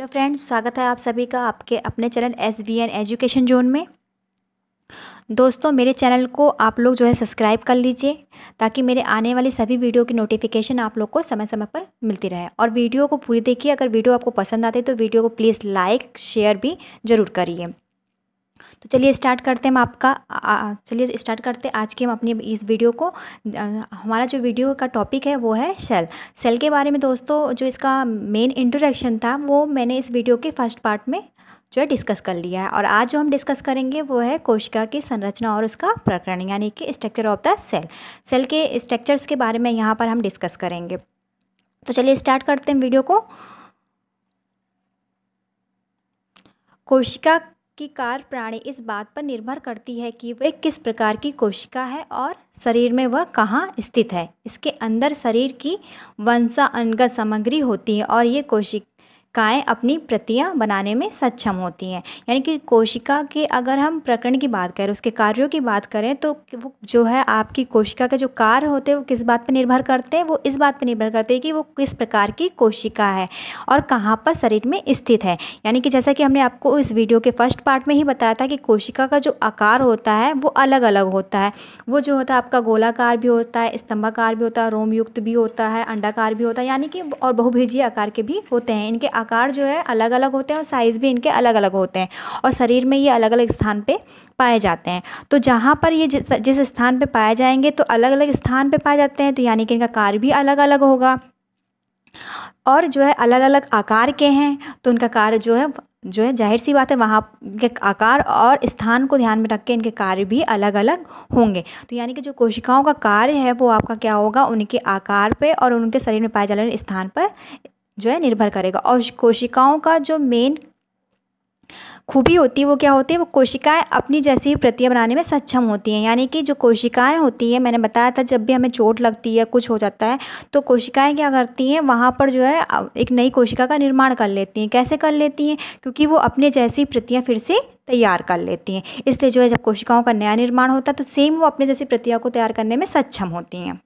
hello friends स्वागत है आप सभी का आपके अपने channel S V N education zone में दोस्तों मेरे चैनल को आप लोग जो है सब्सक्राइब कर लीजिए ताकि मेरे आने वाली सभी वीडियो की नोटिफिकेशन आप लोग को समय समय पर मिलती रहे और वीडियो को पूरी देखिए अगर वीडियो आपको पसंद आती है तो वीडियो को प्लीज़ लाइक शेयर भी ज़रूर करिए तो चलिए स्टार्ट करते हैं हम आपका चलिए स्टार्ट करते हैं आज की हम अपनी इस वीडियो को हमारा जो वीडियो का टॉपिक है वो है सेल सेल के बारे में दोस्तों जो इसका मेन इंट्रोडक्शन था वो मैंने इस वीडियो के फर्स्ट पार्ट में जो है डिस्कस कर लिया है और आज जो हम डिस्कस करेंगे वो है कोशिका की संरचना और उसका प्रकरण यानी कि structure of the cell cell के स्ट्रक्चर्स के बारे में यहाँ पर हम डिस्कस करेंगे तो चलिए स्टार्ट करते हैं वीडियो को कोशिका कि कार प्राणी इस बात पर निर्भर करती है कि वह किस प्रकार की कोशिका है और शरीर में वह कहाँ स्थित है इसके अंदर शरीर की वंशानुगत सामग्री होती है और ये कोशिक कायें अपनी प्रतियां बनाने में सक्षम होती हैं यानी कि कोशिका के अगर हम प्रकरण की बात करें उसके कार्यों की बात करें तो वो जो है आपकी कोशिका के जो कार्य होते हैं वो किस बात पर निर्भर करते हैं वो इस बात पर निर्भर करते हैं कि वो किस प्रकार की कोशिका है और कहाँ पर शरीर में स्थित है यानी कि जैसा कि हमने आपको इस वीडियो के फर्स्ट पार्ट में ही बताया था कि कोशिका का जो आकार होता है वो अलग अलग होता है वो जो होता है आपका गोलाकार भी होता है स्तंभाकार भी होता है रोमयुक्त भी होता है अंडाकार भी होता है यानी कि और बहुभेजीय आकार के भी होते हैं इनके आकार जो है अलग अलग होते हैं और साइज़ भी इनके अलग अलग होते हैं और शरीर में ये अलग अलग स्थान पे पाए जाते हैं तो जहाँ पर ये जिस जिस स्थान पे पाए जाएंगे तो अलग अलग स्थान पे पाए जाते हैं तो यानी कि इनका कार्य भी अलग अलग होगा और जो है अलग अलग आकार के हैं तो उनका कार्य जो है जो है जाहिर सी बात है वहाँ के आकार और स्थान को ध्यान में रख के इनके कार्य भी अलग अलग होंगे तो यानी कि जो कोशिकाओं का कार्य है वो आपका क्या होगा उनके आकार पे और उनके शरीर में पाए जाने स्थान पर जो है निर्भर करेगा और कोशिकाओं का जो मेन खूबी होती है वो क्या होती है वो कोशिकाएं अपनी जैसी प्रतियाँ बनाने में सक्षम होती हैं यानी कि जो कोशिकाएं होती हैं मैंने बताया था जब भी हमें चोट लगती है कुछ हो जाता है तो कोशिकाएं क्या करती हैं वहाँ पर जो है एक नई कोशिका का निर्माण कर लेती हैं कैसे कर लेती हैं क्योंकि वो अपने जैसी प्रतियाँ फिर से तैयार कर लेती हैं इसलिए जो है जब कोशिकाओं का नया निर्माण होता है तो सेम वो अपने जैसी प्रतियाँ को तैयार करने में सक्षम होती हैं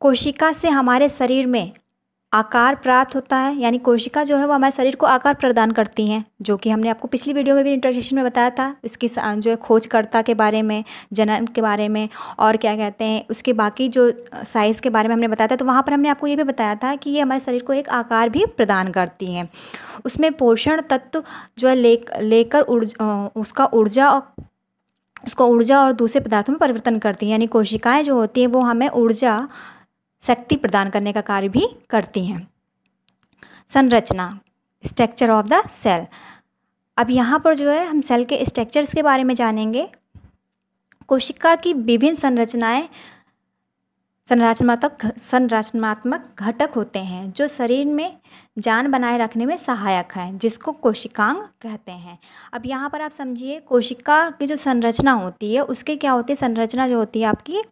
कोशिका से हमारे शरीर में आकार प्राप्त होता है यानी कोशिका जो है वो हमारे शरीर को आकार प्रदान करती हैं जो कि हमने आपको पिछली वीडियो में भी इंट्रोडक्शन में बताया था इसकी जो है खोजकर्ता के बारे में जनन के बारे में और क्या कहते हैं उसके बाकी जो साइज़ के बारे में हमने बताया था तो वहाँ पर हमने आपको ये भी बताया था कि ये हमारे शरीर को एक आकार भी प्रदान करती हैं उसमें पोषण तत्व जो है ले लेकर उर्ज, उसका ऊर्जा और उसको ऊर्जा और दूसरे पदार्थों में परिवर्तन करती हैं यानी कोशिकाएं जो होती हैं वो हमें ऊर्जा शक्ति प्रदान करने का कार्य भी करती हैं संरचना स्ट्रक्चर ऑफ द सेल अब यहाँ पर जो है हम सेल के स्ट्रक्चर्स के बारे में जानेंगे कोशिका की विभिन्न संरचनाएं संरचनात्मक संरचनात्मक घटक होते हैं जो शरीर में जान बनाए रखने में सहायक हैं जिसको कोशिकांग कहते हैं अब यहाँ पर आप समझिए कोशिका की जो संरचना होती है उसके क्या होती है संरचना जो होती है आपकी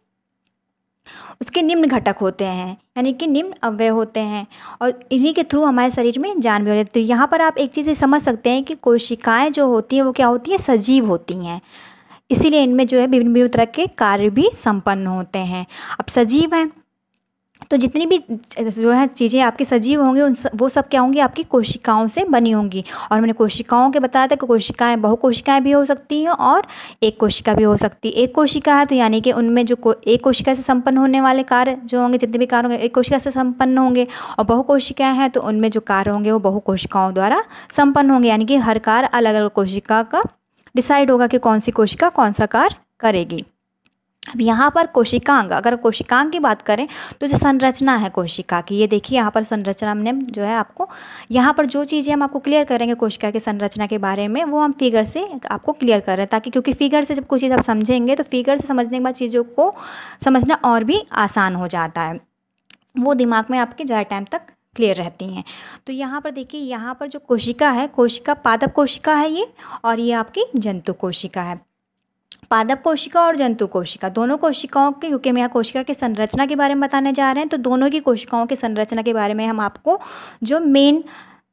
उसके निम्न घटक होते हैं यानी कि निम्न अव्यय होते हैं और इन्हीं के थ्रू हमारे शरीर में जान भी होती है तो यहाँ पर आप एक चीज़ ये समझ सकते हैं कि कोशिकाएं जो होती हैं वो क्या होती हैं सजीव होती हैं इसीलिए इनमें जो है विभिन्न विभिन्न तरह के कार्य भी संपन्न होते हैं अब सजीव हैं तो जितनी भी जो है चीज़ें आपकी सजीव होंगी उन सब वो सब क्या होंगी आपकी कोशिकाओं से बनी होंगी और मैंने कोशिकाओं के बताया था कि कोशिकाएं बहु कोशिकाएं भी हो सकती हैं और एक कोशिका भी हो सकती है एक कोशिका है तो यानी कि उनमें जो को, एक कोशिका से संपन्न होने वाले कार्य जो होंगे जितने भी कार्य होंगे एक कोशिका से संपन्न होंगे और बहु कोशिकाएँ हैं तो उनमें जो कार्य होंगे वो बहु कोशिकाओं द्वारा संपन्न होंगे यानी कि हर कार अलग अलग कोशिका का डिसाइड होगा कि कौन सी कोशिका कौन सा कार करेगी अब यहाँ पर कोशिकांग अगर कोशिकांग की बात करें तो जो संरचना है कोशिका की ये देखिए यहाँ पर संरचना हमने जो है आपको यहाँ पर जो चीज़ें हम आपको क्लियर करेंगे कोशिका की संरचना के बारे में वो हम फिगर से आपको क्लियर कर रहे हैं ताकि क्योंकि फिगर से जब कोई चीज़ आप समझेंगे तो फिगर से समझने के बाद चीज़ों को समझना और भी आसान हो जाता है वो दिमाग में आपके ज़्यादा टाइम तक क्लियर रहती हैं तो यहाँ पर देखिए यहाँ पर जो कोशिका है कोशिका पादप कोशिका है ये और ये आपकी जंतु कोशिका है पादप कोशिका और जंतु कोशिका दोनों कोशिकाओं की क्योंकि हम यहाँ कोशिका के संरचना के बारे में बताने जा रहे हैं तो दोनों की कोशिकाओं के संरचना के बारे में हम आपको जो मेन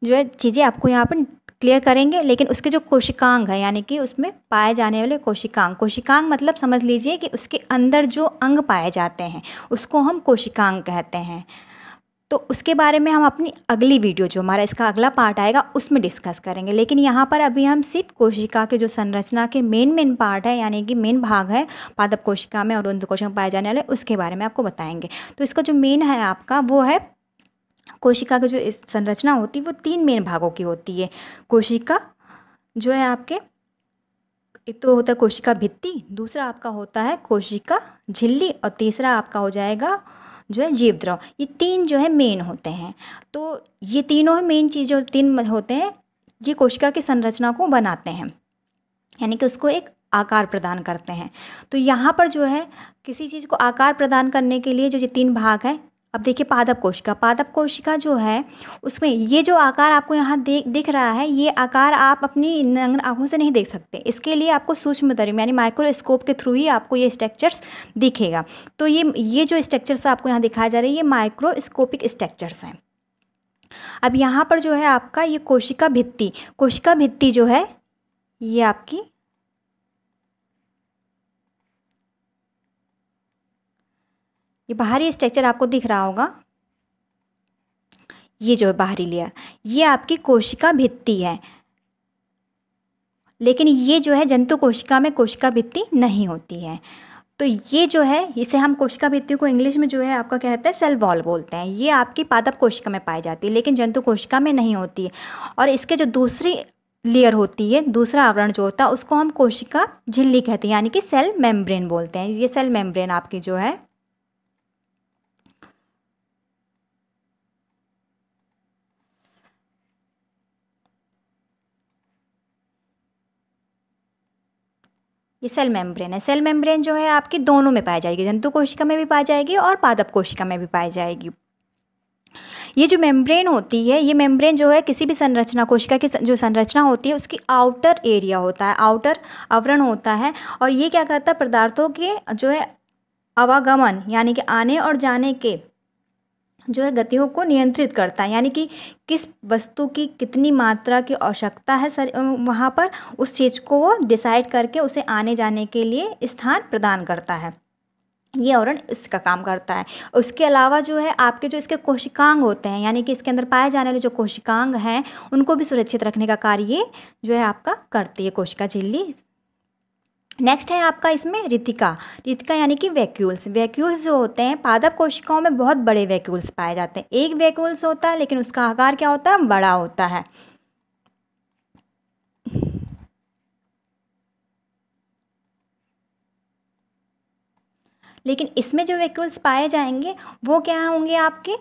जो है चीज़ें आपको यहाँ पर क्लियर करेंगे लेकिन उसके जो कोशिकांग है यानी कि उसमें पाए जाने वाले कोशिकांग कोशिकांग मतलब समझ लीजिए कि उसके अंदर जो अंग पाए जाते हैं उसको हम कोशिकांग कहते हैं तो उसके बारे में हम अपनी अगली वीडियो जो हमारा इसका अगला पार्ट आएगा उसमें डिस्कस करेंगे लेकिन यहाँ पर अभी हम सिर्फ कोशिका के जो संरचना के मेन मेन पार्ट है यानी कि मेन भाग है पादप कोशिका में और उन कोशिका में पाए जाने वाले उसके बारे में आपको बताएंगे तो इसका जो मेन है आपका वो है कोशिका की जो संरचना होती है वो तीन मेन भागों की होती है कोशिका जो है आपके एक तो होता है कोशिका भित्ति दूसरा आपका होता है कोशिका झिल्ली और तीसरा आपका हो जाएगा जो है जीव द्रव ये तीन जो है मेन होते हैं तो ये तीनों मेन चीज़ें तीन होते हैं ये कोशिका की संरचना को बनाते हैं यानी कि उसको एक आकार प्रदान करते हैं तो यहाँ पर जो है किसी चीज़ को आकार प्रदान करने के लिए जो ये तीन भाग हैं अब देखिए पादप कोशिका पादप कोशिका जो है उसमें ये जो आकार आपको यहाँ देख दिख रहा है ये आकार आप अपनी नंग आँखों से नहीं देख सकते इसके लिए आपको सूक्ष्मतरी यानी माइक्रोस्कोप के थ्रू ही आपको ये स्ट्रक्चर्स दिखेगा तो ये ये जो स्ट्रक्चर्स आपको यहाँ दिखाया जा रहा है ये माइक्रोस्कोपिक स्ट्रक्चर्स हैं अब यहाँ पर जो है आपका ये कोशिका भित्ती कोशिका भित्ती जो है ये आपकी ये बाहरी स्ट्रक्चर आपको दिख रहा होगा ये जो है बाहरी लेयर ये आपकी कोशिका भित्ति है लेकिन ये जो है जंतु कोशिका में कोशिका भित्ति नहीं होती है तो ये जो है इसे हम कोशिका भित्ति को इंग्लिश में जो है आपका क्या कहते हैं सेल वॉल बोलते हैं ये आपकी पादप कोशिका में पाई जाती है लेकिन जंतु कोशिका में नहीं होती है और इसके जो दूसरी लेयर होती है दूसरा आवरण जो होता है उसको हम कोशिका झिल्ली कहते हैं यानी कि सेल मेम्ब्रेन बोलते हैं ये सेल मेम्ब्रेन आपकी जो है ये सेल मेम्ब्रेन है सेल मेम्ब्रेन जो है आपकी दोनों में पाई जाएगी जंतु कोशिका में भी पाई जाएगी और पादप कोशिका में भी पाई जाएगी ये जो मेम्ब्रेन होती है ये मेम्ब्रेन जो है किसी भी संरचना कोशिका की जो संरचना होती है उसकी आउटर एरिया होता है आउटर आवरण होता है और ये क्या करता है पदार्थों के जो है आवागमन यानी कि आने और जाने के जो है गतियों को नियंत्रित करता है यानी कि किस वस्तु की कितनी मात्रा की आवश्यकता है सर वहाँ पर उस चीज़ को वो डिसाइड करके उसे आने जाने के लिए स्थान प्रदान करता है ये औरण इसका काम करता है उसके अलावा जो है आपके जो इसके कोशिकांग होते हैं यानी कि इसके अंदर पाए जाने वाले जो कोशिकांग हैं उनको भी सुरक्षित रखने का कार्य जो है आपका करती है कोशिका झिल्ली नेक्स्ट है आपका इसमें रितिका रितिका यानी कि वैक्यूल्स वैक्यूल्स जो होते हैं पादप कोशिकाओं में बहुत बड़े वैक्यूल्स पाए जाते हैं एक वैक्यूल्स होता है लेकिन उसका आकार क्या होता है बड़ा होता है लेकिन इसमें जो वैक्यूल्स पाए जाएंगे वो क्या होंगे आपके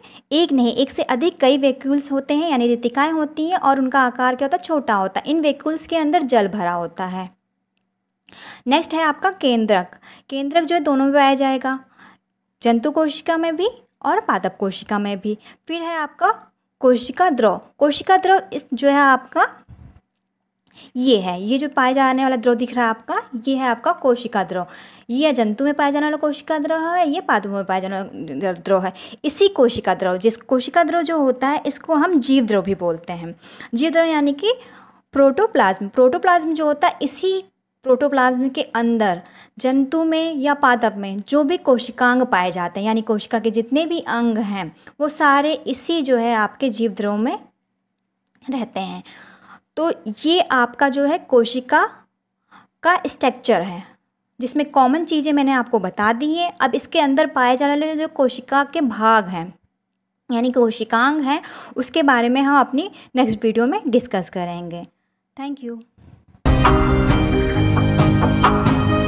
एक नहीं एक से अधिक कई वैक्यूल्स होते हैं यानी रितिकाएँ होती हैं और उनका आकार क्या होता है छोटा होता है इन वैक्यूल्स के अंदर जल भरा होता है नेक्स्ट है आपका केंद्रक केंद्रक जो है दोनों में पाया जाएगा जंतु कोशिका में भी और पादप कोशिका में भी फिर है आपका कोशिका द्रव कोशिका द्रव इस जो है आपका ये है ये जो पाया जाने वाला द्रव दिख रहा है आपका ये है आपका कोशिका द्रव ये जंतु में पाया जाने वाला कोशिका द्रव है ये पादप में पाया जाने वाला द्रव है इसी कोशिका द्रव जिस कोशिका द्रव जो होता है इसको हम जीव द्रव भी बोलते हैं जीव द्रव यानी कि प्रोटोप्लाज्म प्रोटोप्लाज्म जो होता है इसी प्रोटोप्लाज्म के अंदर जंतु में या पादप में जो भी कोशिकांग पाए जाते हैं यानी कोशिका के जितने भी अंग हैं वो सारे इसी जो है आपके जीवद्रोह में रहते हैं तो ये आपका जो है कोशिका का स्ट्रक्चर है जिसमें कॉमन चीज़ें मैंने आपको बता दी हैं अब इसके अंदर पाए जाने वाले जो कोशिका के भाग हैं यानी कोशिकांग हैं उसके बारे में हम अपनी नेक्स्ट वीडियो में डिस्कस करेंगे थैंक यू Música